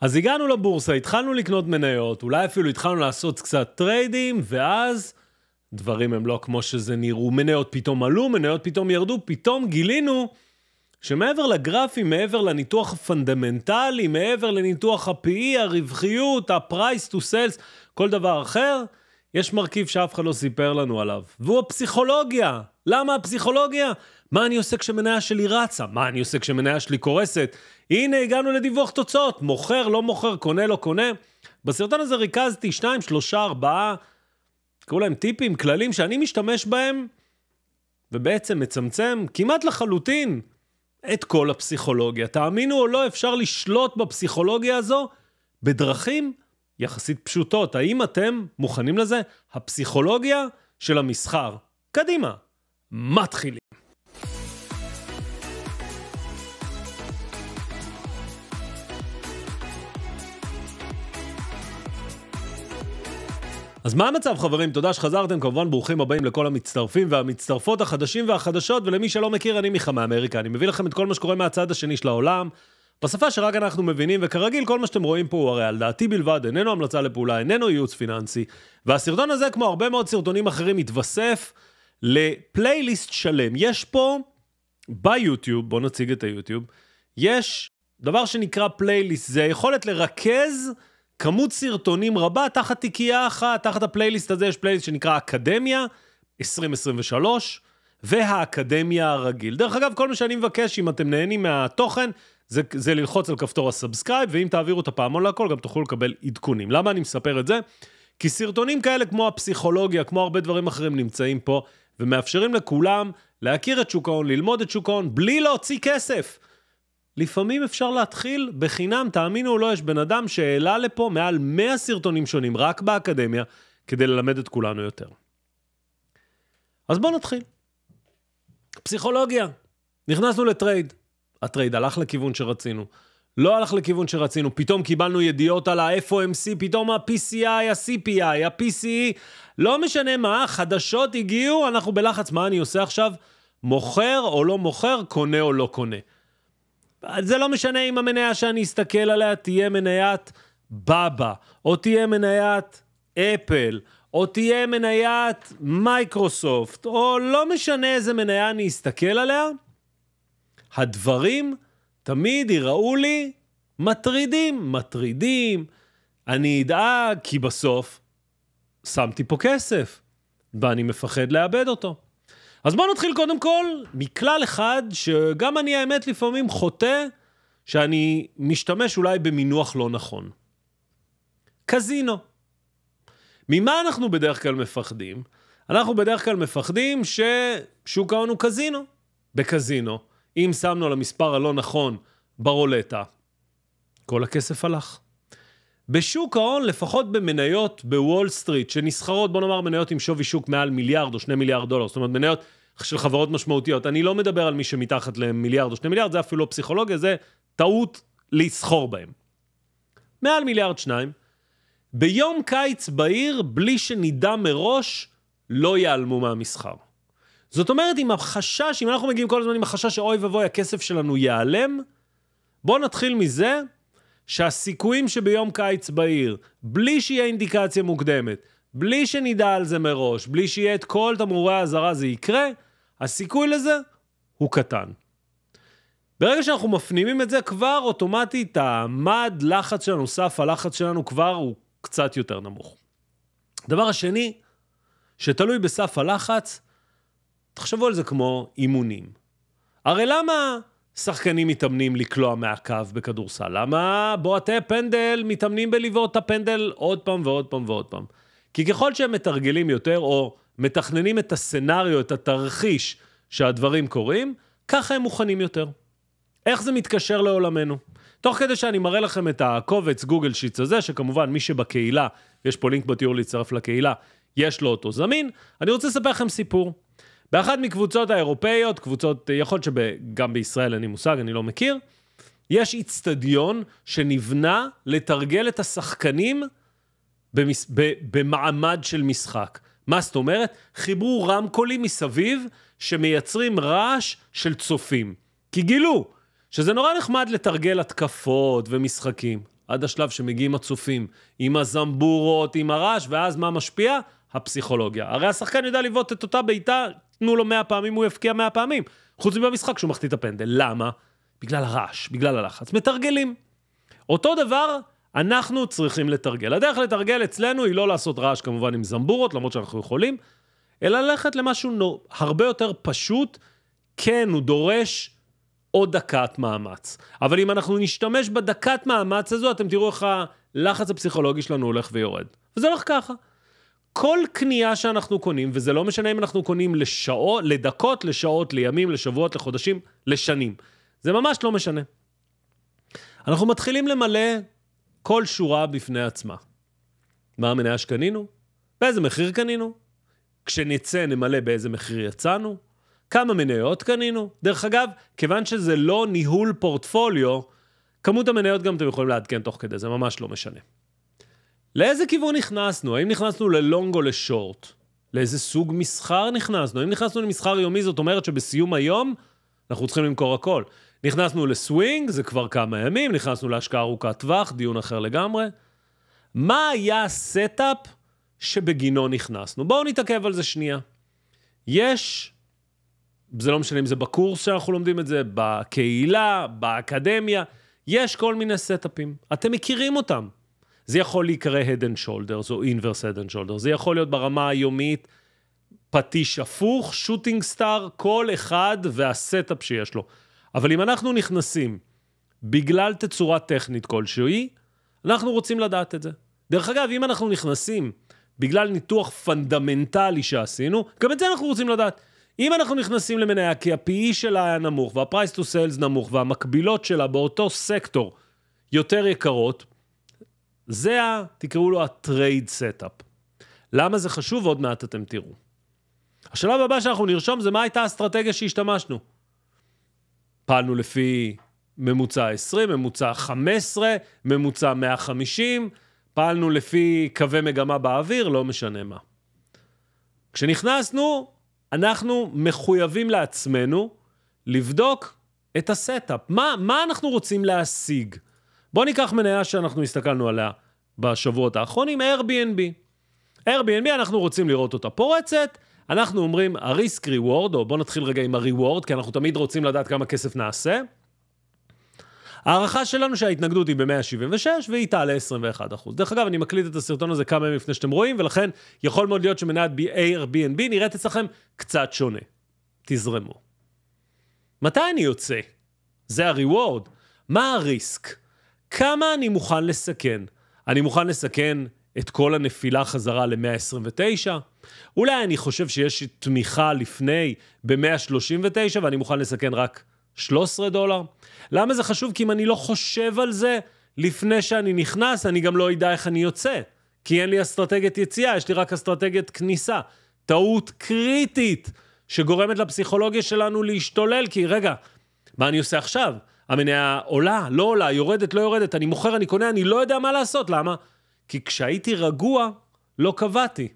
אז הגענו לבורסה, התחלנו לקנות מניות, אולי אפילו התחלנו לעשות קצת טריידים, ואז דברים הם לא כמו שזה נראו. מניות פתאום עלו, מניות פתאום ירדו, פתאום גילינו שמעבר לגרפים, מעבר לניתוח הפונדמנטלי, מעבר לניתוח ה-PE, הרווחיות, ה-price to sales, כל דבר אחר, יש מרכיב שאף אחד לא סיפר לנו עליו, והוא הפסיכולוגיה. למה הפסיכולוגיה? מה אני עושה כשמניה שלי רצה? מה אני עושה כשמניה שלי קורסת? הנה, הגענו לדיווח תוצאות, מוכר, לא מוכר, קונה, לא קונה. בסרטון הזה ריכזתי שניים, שלושה, ארבעה, קראו להם טיפים, כללים שאני משתמש בהם, ובעצם מצמצם כמעט לחלוטין את כל הפסיכולוגיה. תאמינו או לא, אפשר לשלוט בפסיכולוגיה הזו בדרכים יחסית פשוטות. האם אתם מוכנים לזה? הפסיכולוגיה של המסחר. קדימה, מתחילים. אז מה המצב חברים? תודה שחזרתם, כמובן ברוכים הבאים לכל המצטרפים והמצטרפות החדשים והחדשות, ולמי שלא מכיר, אני מיכה מאמריקה. אני מביא לכם את כל מה שקורה מהצד השני של העולם, בשפה שרק אנחנו מבינים, וכרגיל כל מה שאתם רואים פה הוא הרי על דעתי בלבד, איננו המלצה לפעולה, איננו ייעוץ פיננסי, והסרטון הזה, כמו הרבה מאוד סרטונים אחרים, התווסף לפלייליסט שלם. יש פה, ביוטיוב, בואו נציג את היוטיוב, יש דבר שנקרא פלייליסט, זה היכולת לרכז כמות סרטונים רבה תחת תיקייה אחת, תחת הפלייליסט הזה יש פלייליסט שנקרא אקדמיה 2023 והאקדמיה הרגיל. דרך אגב, כל מה שאני מבקש, אם אתם נהנים מהתוכן, זה, זה ללחוץ על כפתור הסאבסקרייב, ואם תעבירו את הפעמון לכל, גם תוכלו לקבל עדכונים. למה אני מספר את זה? כי סרטונים כאלה כמו הפסיכולוגיה, כמו הרבה דברים אחרים, נמצאים פה, ומאפשרים לכולם להכיר את שוק ההון, ללמוד את שוק ההון, בלי להוציא כסף. לפעמים אפשר להתחיל בחינם, תאמינו או לא, יש בן אדם שהעלה לפה מעל 100 סרטונים שונים רק באקדמיה, כדי ללמד את כולנו יותר. אז בואו נתחיל. פסיכולוגיה, נכנסנו לטרייד. הטרייד הלך לכיוון שרצינו, לא הלך לכיוון שרצינו, פתאום קיבלנו ידיעות על ה-FOMC, פתאום ה-PCI, ה-CPI, ה-PCE, לא משנה מה, חדשות הגיעו, אנחנו בלחץ, מה אני עושה עכשיו? מוכר או לא מוכר, קונה או לא קונה. זה לא משנה אם המניה שאני אסתכל עליה תהיה מניית בבא, או תהיה מניית אפל, או תהיה מניית מייקרוסופט, או לא משנה איזה מניה אני אסתכל עליה, הדברים תמיד יראו לי מטרידים, מטרידים. אני אדאג כי בסוף שמתי פה כסף, ואני מפחד לאבד אותו. אז בואו נתחיל קודם כל מכלל אחד, שגם אני האמת לפעמים חוטא, שאני משתמש אולי במינוח לא נכון. קזינו. ממה אנחנו בדרך כלל מפחדים? אנחנו בדרך כלל מפחדים ששוק ההון הוא קזינו. בקזינו, אם שמנו על המספר הלא נכון ברולטה, כל הכסף הלך. בשוק ההון, לפחות במניות בוול סטריט, שנסחרות, בוא נאמר, מניות עם שווי שוק מעל מיליארד או שני מיליארד דולר, זאת אומרת, מניות של חברות משמעותיות. אני לא מדבר על מי שמתחת למיליארד או שני מיליארד, זה אפילו לא פסיכולוגיה, זה טעות לסחור בהם. מעל מיליארד שניים, ביום קיץ בעיר, בלי שנדע מראש, לא ייעלמו מהמסחר. זאת אומרת, אם החשש, אם אנחנו מגיעים כל הזמן עם החשש שאוי ואבוי, הכסף שלנו ייעלם, בואו נתחיל מזה שהסיכויים שביום קיץ בעיר, בלי שיהיה אינדיקציה מוקדמת, בלי שנדע על זה מראש, בלי שיהיה את כל תמרורי האזהרה, זה יקרה, הסיכוי לזה הוא קטן. ברגע שאנחנו מפנימים את זה, כבר אוטומטית המד לחץ שלנו, סף הלחץ שלנו כבר הוא קצת יותר נמוך. הדבר השני, שתלוי בסף הלחץ, תחשבו על זה כמו אימונים. הרי למה שחקנים מתאמנים לקלוע מהקו בכדורסל? למה בועטי פנדל מתאמנים בלבעוט את הפנדל עוד פעם ועוד פעם ועוד פעם? כי ככל שהם מתרגלים יותר, או מתכננים את הסצנריו, את התרחיש שהדברים קורים, ככה הם מוכנים יותר. איך זה מתקשר לעולמנו? תוך כדי שאני מראה לכם את הקובץ גוגל שיטס הזה, שכמובן מי שבקהילה, יש פה לינק בתיאור להצטרף לקהילה, יש לו אותו זמין, אני רוצה לספר לכם סיפור. באחת מקבוצות האירופאיות, קבוצות, יכול להיות שגם בישראל אין לי מושג, אני לא מכיר, יש איצטדיון שנבנה לתרגל את השחקנים במס... במעמד של משחק. מה זאת אומרת? חיברו רמקולים מסביב שמייצרים רעש של צופים. כי גילו שזה נורא נחמד לתרגל התקפות ומשחקים, עד השלב שמגיעים הצופים עם הזמבורות, עם הרעש, ואז מה משפיע? הפסיכולוגיה. הרי השחקן יודע לבעוט את אותה בעיטה, תנו לו 100 פעמים, הוא יפקיע 100 פעמים. חוץ מבמשחק שהוא מחטיא את הפנדל. למה? בגלל הרעש, בגלל הלחץ. מתרגלים. אותו דבר אנחנו צריכים לתרגל. הדרך לתרגל אצלנו היא לא לעשות רעש כמובן עם זמבורות, למרות שאנחנו יכולים, אלא ללכת למשהו נור... הרבה יותר פשוט, כן, הוא דורש עוד דקת מאמץ. אבל אם אנחנו נשתמש בדקת מאמץ הזו, אתם תראו איך הלחץ הפסיכולוגי שלנו הולך ויורד. וזה הולך ככה. כל קנייה שאנחנו קונים, וזה לא משנה אם אנחנו קונים לשעות, לדקות, לשעות, לימים, לשבועות, לחודשים, לשנים. זה ממש לא משנה. אנחנו מתחילים למלא כל שורה בפני עצמה. מה המניה שקנינו? באיזה מחיר קנינו? כשנצא נמלא באיזה מחיר יצאנו? כמה מניות קנינו? דרך אגב, כיוון שזה לא ניהול פורטפוליו, כמות המניות גם אתם יכולים לעדכן תוך כדי, זה ממש לא משנה. לאיזה כיוון נכנסנו? האם נכנסנו ללונג או לשורט? לאיזה סוג מסחר נכנסנו? האם נכנסנו למסחר יומי, זאת אומרת שבסיום היום אנחנו צריכים למכור הכל. נכנסנו לסווינג, זה כבר כמה ימים, נכנסנו להשקעה ארוכת טווח, דיון אחר לגמרי. מה היה הסטאפ שבגינו נכנסנו? בואו נתעכב על זה שנייה. יש, זה לא משנה אם זה בקורס שאנחנו לומדים את זה, בקהילה, באקדמיה, יש כל מיני סטאפים. אתם מכירים אותם. זה יכול להיקרא Head and Shoulders או Inverse Head and Shoulders, זה יכול להיות ברמה היומית פטיש הפוך, שוטינג סטאר, כל אחד והסטאפ שיש לו. אבל אם אנחנו נכנסים בגלל תצורה טכנית כלשהי, אנחנו רוצים לדעת את זה. דרך אגב, אם אנחנו נכנסים בגלל ניתוח פונדמנטלי שעשינו, גם את זה אנחנו רוצים לדעת. אם אנחנו נכנסים למניה כי ה-PE שלה היה נמוך, וה-Price to Sales נמוך, והמקבילות שלה באותו סקטור יותר יקרות, זה ה... תקראו לו ה-Trade Setup. למה זה חשוב? עוד מעט אתם תראו. השלב הבא שאנחנו נרשום זה מה הייתה האסטרטגיה שהשתמשנו. פעלנו לפי ממוצע 20, ממוצע 15, ממוצע 150, פעלנו לפי קווי מגמה באוויר, לא משנה מה. כשנכנסנו, אנחנו מחויבים לעצמנו לבדוק את הסטאפ. מה, מה אנחנו רוצים להשיג? בואו ניקח מניה שאנחנו הסתכלנו עליה בשבועות האחרונים, Airbnb. Airbnb, אנחנו רוצים לראות אותה פורצת, אנחנו אומרים, הריסק ריוורד, או בואו נתחיל רגע עם הריוורד, כי אנחנו תמיד רוצים לדעת כמה כסף נעשה. ההערכה שלנו שההתנגדות היא ב-176 והיא תעלה 21%. דרך אגב, אני מקליט את הסרטון הזה כמה ימים לפני שאתם רואים, ולכן יכול מאוד להיות שמניית Airbnb נראית אצלכם קצת שונה. תזרמו. מתי אני יוצא? זה הריוורד. מה הריסק? כמה אני מוכן לסכן? אני מוכן לסכן את כל הנפילה חזרה ל-129. אולי אני חושב שיש תמיכה לפני ב-139, ואני מוכן לסכן רק 13 דולר. למה זה חשוב? כי אם אני לא חושב על זה לפני שאני נכנס, אני גם לא אדע איך אני יוצא. כי אין לי אסטרטגיית יציאה, יש לי רק אסטרטגיית כניסה. טעות קריטית שגורמת לפסיכולוגיה שלנו להשתולל, כי רגע, מה אני עושה עכשיו? המניה עולה, לא עולה, יורדת, לא יורדת, אני מוכר, אני קונה, אני לא יודע מה לעשות, למה? כי כשהייתי רגוע, לא קבעתי.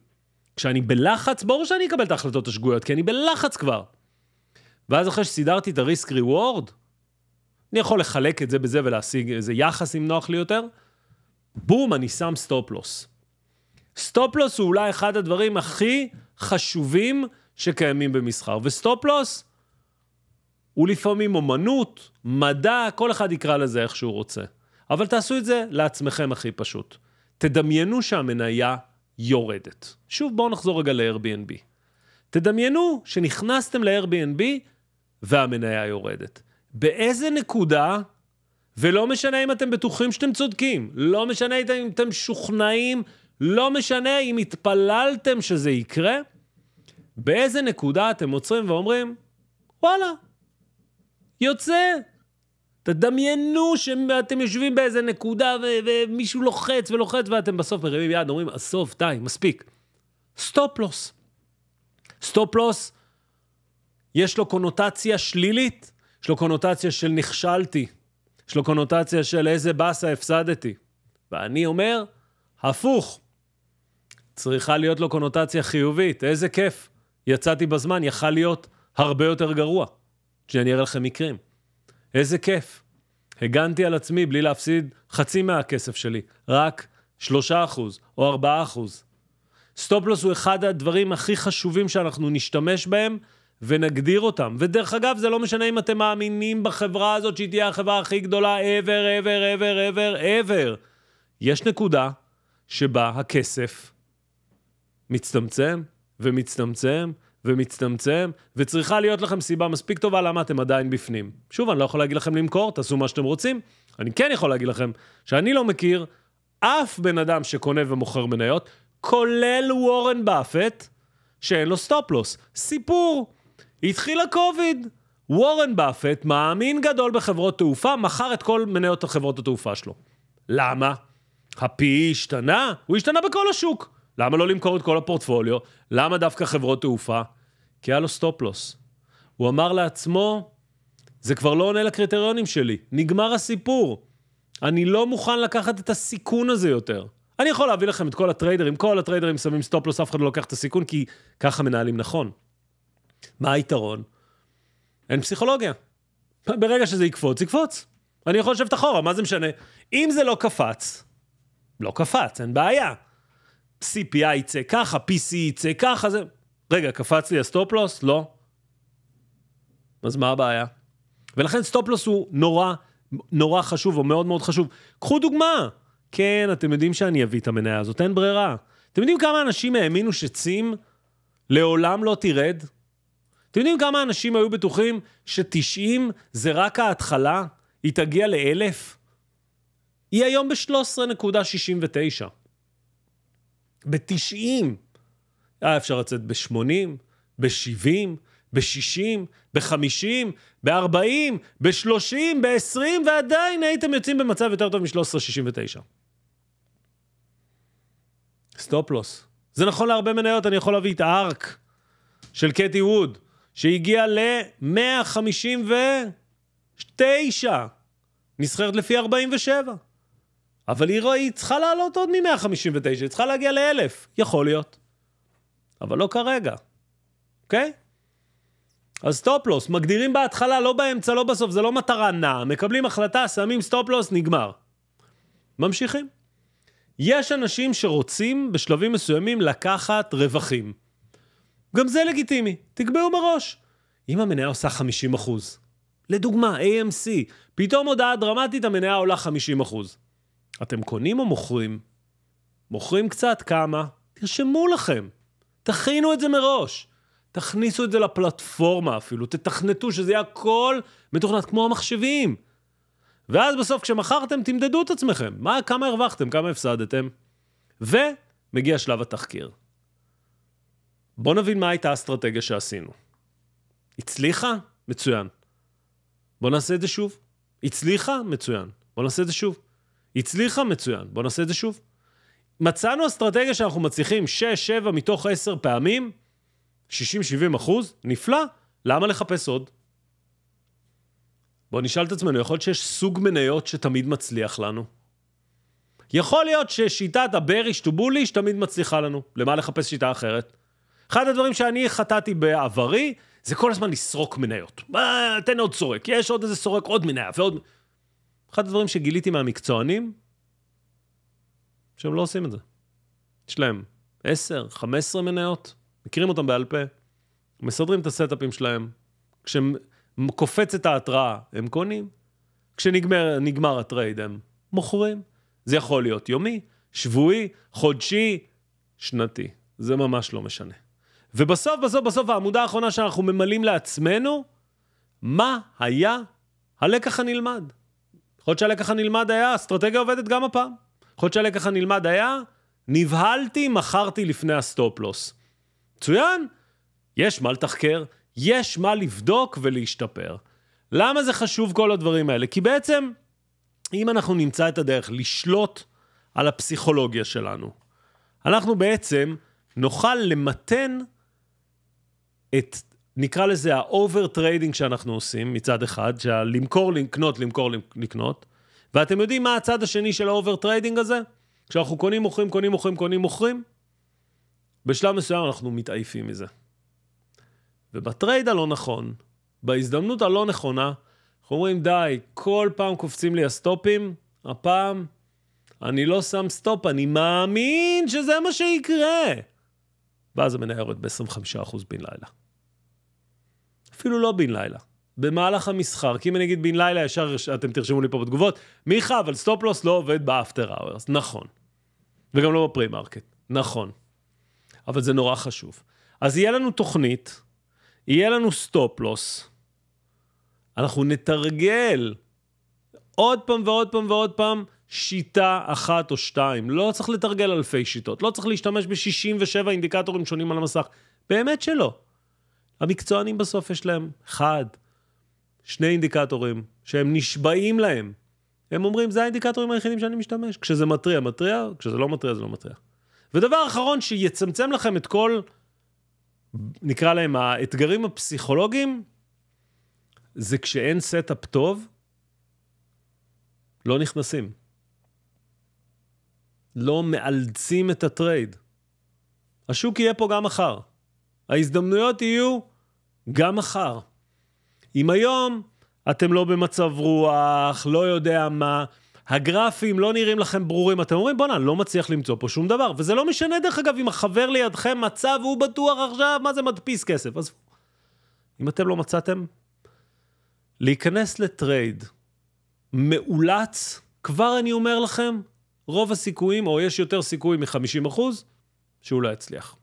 כשאני בלחץ, ברור שאני אקבל את ההחלטות השגויות, כי אני בלחץ כבר. ואז אחרי שסידרתי את הריסק ריוורד, אני יכול לחלק את זה בזה ולהשיג איזה יחס אם נוח לי יותר, בום, אני שם סטופלוס. סטופלוס הוא אולי אחד הדברים הכי חשובים שקיימים במסחר, וסטופלוס הוא לפעמים אומנות, מדע, כל אחד יקרא לזה איך שהוא רוצה. אבל תעשו את זה לעצמכם הכי פשוט. תדמיינו שהמניה יורדת. שוב, בואו נחזור רגע ל-Airbnb. תדמיינו שנכנסתם ל-Airbnb והמניה יורדת. באיזה נקודה, ולא משנה אם אתם בטוחים שאתם צודקים, לא משנה אם אתם שוכנעים, לא משנה אם התפללתם שזה יקרה, באיזה נקודה אתם עוצרים ואומרים, וואלה, יוצא תדמיינו שאתם יושבים באיזה נקודה ו- ומישהו לוחץ ולוחץ ואתם בסוף מרימים יד, אומרים, הסוף, די, מספיק. סטופ לוס. סטופ לוס, יש לו קונוטציה שלילית, יש לו קונוטציה של נכשלתי, יש לו קונוטציה של איזה באסה הפסדתי. ואני אומר, הפוך. צריכה להיות לו קונוטציה חיובית, איזה כיף. יצאתי בזמן, יכל להיות הרבה יותר גרוע. שאני אראה לכם מקרים. איזה כיף. הגנתי על עצמי בלי להפסיד חצי מהכסף שלי, רק 3% או 4%. סטופלוס הוא אחד הדברים הכי חשובים שאנחנו נשתמש בהם ונגדיר אותם. ודרך אגב, זה לא משנה אם אתם מאמינים בחברה הזאת שהיא תהיה החברה הכי גדולה ever, ever, ever, ever, ever. יש נקודה שבה הכסף מצטמצם ומצטמצם ומצטמצם, וצריכה להיות לכם סיבה מספיק טובה למה אתם עדיין בפנים. שוב, אני לא יכול להגיד לכם למכור, תעשו מה שאתם רוצים. אני כן יכול להגיד לכם שאני לא מכיר אף בן אדם שקונה ומוכר מניות, כולל וורן באפט, שאין לו סטופ-לוס. סיפור. התחיל הקוביד. וורן באפט, מאמין גדול בחברות תעופה, מכר את כל מניות חברות התעופה שלו. למה? הפי השתנה? הוא השתנה בכל השוק. למה לא למכור את כל הפורטפוליו? למה דווקא חברות תעופה? כי היה לו סטופלוס. הוא אמר לעצמו, זה כבר לא עונה לקריטריונים שלי, נגמר הסיפור. אני לא מוכן לקחת את הסיכון הזה יותר. אני יכול להביא לכם את כל הטריידרים, כל הטריידרים שמים סטופלוס, אף אחד לא לוקח את הסיכון, כי ככה מנהלים נכון. מה היתרון? אין פסיכולוגיה. ברגע שזה יקפוץ, יקפוץ. אני יכול לשבת אחורה, מה זה משנה? אם זה לא קפץ, לא קפץ, אין בעיה. CPI יצא ככה, PC יצא ככה, זה... רגע, קפץ לי הסטופלוס? לא. אז מה הבעיה? ולכן סטופלוס הוא נורא נורא חשוב, או מאוד מאוד חשוב. קחו דוגמה. כן, אתם יודעים שאני אביא את המניה הזאת, אין ברירה. אתם יודעים כמה אנשים האמינו שצים לעולם לא תרד? אתם יודעים כמה אנשים היו בטוחים ש-90 זה רק ההתחלה, היא תגיע ל-1000? היא היום ב-13.69. ב-90. היה אפשר לצאת ב-80, ב-70, ב-60, ב-50, ב-40, ב-30, ב-20, ועדיין הייתם יוצאים במצב יותר טוב מ-13.69. סטופ לוס. זה נכון להרבה מניות, אני יכול להביא את הארק של קטי ווד, שהגיע ל-159, נסחרת לפי 47. אבל היא, היא צריכה לעלות עוד מ-159, היא צריכה להגיע ל-1,000. יכול להיות. אבל לא כרגע, אוקיי? אז סטופלוס, מגדירים בהתחלה, לא באמצע, לא בסוף, זה לא מטרה נעה. מקבלים החלטה, שמים סטופלוס, נגמר. ממשיכים. יש אנשים שרוצים בשלבים מסוימים לקחת רווחים. גם זה לגיטימי, תקבעו מראש. אם המניה עושה 50 לדוגמה, AMC, פתאום הודעה דרמטית, המניה עולה 50 אתם קונים או מוכרים? מוכרים קצת, כמה? תרשמו לכם. תכינו את זה מראש. תכניסו את זה לפלטפורמה אפילו, תתכנתו שזה יהיה הכל מתוכנת כמו המחשבים. ואז בסוף כשמכרתם, תמדדו את עצמכם. מה, כמה הרווחתם, כמה הפסדתם. ומגיע שלב התחקיר. בואו נבין מה הייתה האסטרטגיה שעשינו. הצליחה? מצוין. בואו נעשה את זה שוב. הצליחה? מצוין. בואו נעשה את זה שוב. הצליחה מצוין, בואו נעשה את זה שוב. מצאנו אסטרטגיה שאנחנו מצליחים 6-7 מתוך 10 פעמים, 60-70 אחוז, נפלא, למה לחפש עוד? בואו נשאל את עצמנו, יכול להיות שיש סוג מניות שתמיד מצליח לנו? יכול להיות ששיטת ה-bearish to bullish תמיד מצליחה לנו. למה לחפש שיטה אחרת? אחד הדברים שאני חטאתי בעברי, זה כל הזמן לסרוק מניות. אה, תן עוד סורק, יש עוד איזה סורק, עוד מניה ועוד... אחד הדברים שגיליתי מהמקצוענים, שהם לא עושים את זה. יש להם 10, 15 מניות, מכירים אותם בעל פה, מסדרים את הסטאפים שלהם, כשקופצת ההתראה הם קונים, כשנגמר הטרייד הם מוכרים. זה יכול להיות יומי, שבועי, חודשי, שנתי. זה ממש לא משנה. ובסוף, בסוף, בסוף, העמודה האחרונה שאנחנו ממלאים לעצמנו, מה היה הלקח הנלמד? יכול להיות שהלקח הנלמד היה, אסטרטגיה עובדת גם הפעם. יכול להיות שהלקח הנלמד היה, נבהלתי, מכרתי לפני הסטופ-לוס. מצוין, יש מה לתחקר, יש מה לבדוק ולהשתפר. למה זה חשוב כל הדברים האלה? כי בעצם, אם אנחנו נמצא את הדרך לשלוט על הפסיכולוגיה שלנו, אנחנו בעצם נוכל למתן את נקרא לזה האובר טריידינג שאנחנו עושים מצד אחד, שהלמכור, לקנות, למכור, לקנות, ואתם יודעים מה הצד השני של האובר טריידינג הזה? כשאנחנו קונים, מוכרים, קונים, מוכרים, קונים, מוכרים, בשלב מסוים אנחנו מתעייפים מזה. ובטרייד הלא נכון, בהזדמנות הלא נכונה, אנחנו אומרים, די, כל פעם קופצים לי הסטופים, הפעם אני לא שם סטופ, אני מאמין שזה מה שיקרה. ואז המניה יורד ב-25% בן לילה. אפילו לא בן לילה. במהלך המסחר, כי אם אני אגיד בן לילה, ישר אתם תרשמו לי פה בתגובות, מיכה, אבל סטופלוס לא עובד באפטר אאוורס. נכון. וגם לא בפרי מרקט, נכון. אבל זה נורא חשוב. אז יהיה לנו תוכנית, יהיה לנו סטופלוס, אנחנו נתרגל עוד פעם ועוד פעם ועוד פעם שיטה אחת או שתיים. לא צריך לתרגל אלפי שיטות, לא צריך להשתמש ב-67 אינדיקטורים שונים על המסך. באמת שלא. המקצוענים בסוף יש להם אחד, שני אינדיקטורים שהם נשבעים להם. הם אומרים, זה האינדיקטורים היחידים שאני משתמש. כשזה מתריע, מתריע, כשזה לא מתריע, זה לא מתריע. ודבר אחרון שיצמצם לכם את כל, נקרא להם האתגרים הפסיכולוגיים, זה כשאין סטאפ טוב, לא נכנסים. לא מאלצים את הטרייד. השוק יהיה פה גם מחר. ההזדמנויות יהיו גם מחר. אם היום אתם לא במצב רוח, לא יודע מה, הגרפים לא נראים לכם ברורים, אתם אומרים, בואנה, לא מצליח למצוא פה שום דבר. וזה לא משנה, דרך אגב, אם החבר לידכם מצא והוא בטוח עכשיו, מה זה מדפיס כסף? אז אם אתם לא מצאתם, להיכנס לטרייד מאולץ, כבר אני אומר לכם, רוב הסיכויים, או יש יותר סיכוי מ-50%, שהוא לא יצליח.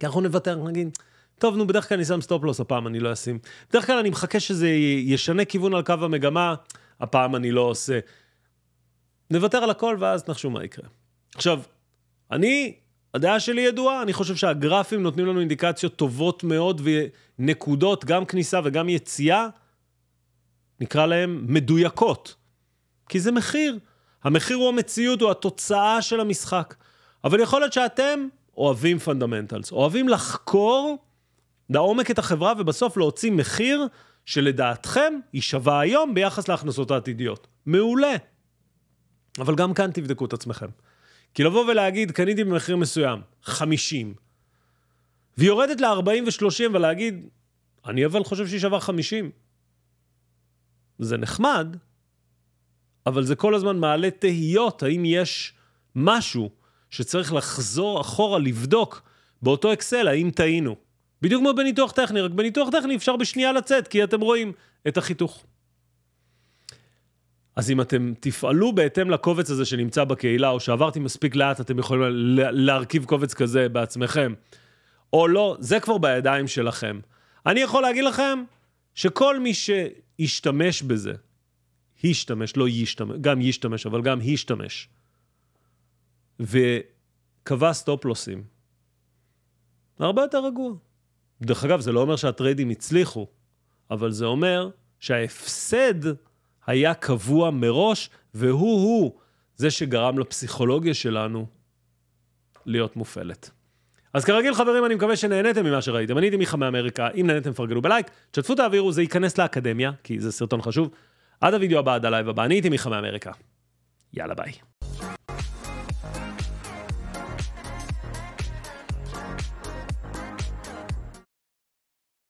כי אנחנו נוותר, נגיד, טוב, נו, בדרך כלל אני שם סטופלוס, הפעם אני לא אשים. בדרך כלל אני מחכה שזה ישנה כיוון על קו המגמה, הפעם אני לא עושה. נוותר על הכל ואז נחשו מה יקרה. עכשיו, אני, הדעה שלי ידועה, אני חושב שהגרפים נותנים לנו אינדיקציות טובות מאוד ונקודות, גם כניסה וגם יציאה, נקרא להם מדויקות. כי זה מחיר. המחיר הוא המציאות, הוא התוצאה של המשחק. אבל יכול להיות שאתם אוהבים פונדמנטלס, אוהבים לחקור לעומק את החברה ובסוף להוציא מחיר שלדעתכם היא שווה היום ביחס להכנסות העתידיות. מעולה. אבל גם כאן תבדקו את עצמכם. כי לבוא ולהגיד, קניתי במחיר מסוים, 50, והיא יורדת ל-40 ו-30 ולהגיד, אני אבל חושב שהיא שווה 50. זה נחמד, אבל זה כל הזמן מעלה תהיות, האם יש משהו שצריך לחזור אחורה לבדוק באותו אקסל, האם טעינו. בדיוק כמו בניתוח טכני, רק בניתוח טכני אפשר בשנייה לצאת, כי אתם רואים את החיתוך. אז אם אתם תפעלו בהתאם לקובץ הזה שנמצא בקהילה, או שעברתי מספיק לאט, אתם יכולים להרכיב קובץ כזה בעצמכם. או לא, זה כבר בידיים שלכם. אני יכול להגיד לכם שכל מי שישתמש בזה, השתמש, לא ישתמש, גם ישתמש, אבל גם השתמש, וקבע סטופלוסים, הרבה יותר רגוע. דרך אגב, זה לא אומר שהטריידים הצליחו, אבל זה אומר שההפסד היה קבוע מראש, והוא-הוא זה שגרם לפסיכולוגיה שלנו להיות מופעלת. אז כרגיל, חברים, אני מקווה שנהניתם ממה שראיתם. אני הייתי מיכה מאמריקה, אם נהניתם, פרגנו בלייק, תשתפו תעבירו, זה ייכנס לאקדמיה, כי זה סרטון חשוב. עד הוידאו הבא, עד הלייב הבא, אני הייתי מיכה מאמריקה. יאללה, ביי.